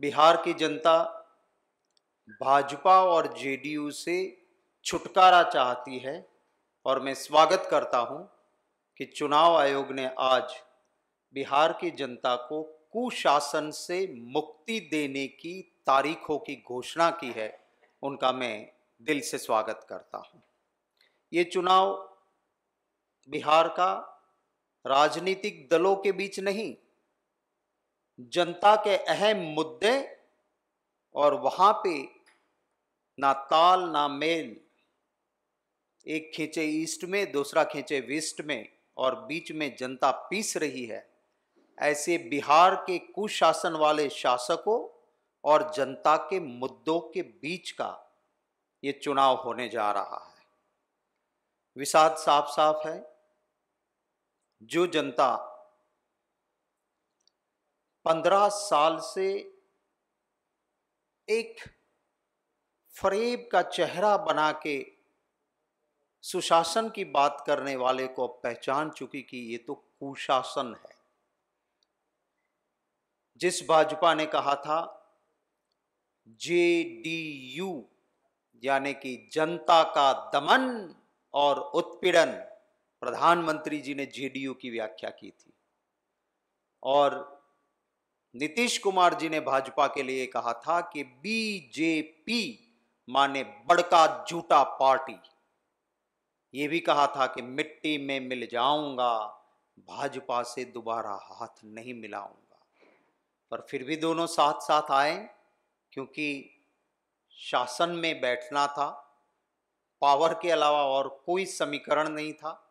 बिहार की जनता भाजपा और जेडीयू से छुटकारा चाहती है और मैं स्वागत करता हूं कि चुनाव आयोग ने आज बिहार की जनता को कुशासन से मुक्ति देने की तारीखों की घोषणा की है उनका मैं दिल से स्वागत करता हूं ये चुनाव बिहार का राजनीतिक दलों के बीच नहीं जनता के अहम मुद्दे और वहाँ पे ना ताल ना मेल एक खींचे ईस्ट में दूसरा खींचे वेस्ट में और बीच में जनता पीस रही है ऐसे बिहार के कुशासन वाले शासकों और जनता के मुद्दों के बीच का ये चुनाव होने जा रहा है विषाद साफ साफ है जो जनता पंद्रह साल से एक फरेब का चेहरा बना के सुशासन की बात करने वाले को अब पहचान चुकी कि ये तो कुशासन है जिस भाजपा ने कहा था जे डी यू यानी कि जनता का दमन और उत्पीड़न प्रधानमंत्री जी ने जेडीयू की व्याख्या की थी और नीतीश कुमार जी ने भाजपा के लिए कहा था कि बीजेपी माने बड़का झूठा पार्टी ये भी कहा था कि मिट्टी में मिल जाऊंगा भाजपा से दोबारा हाथ नहीं मिलाऊंगा पर फिर भी दोनों साथ साथ आए क्योंकि शासन में बैठना था पावर के अलावा और कोई समीकरण नहीं था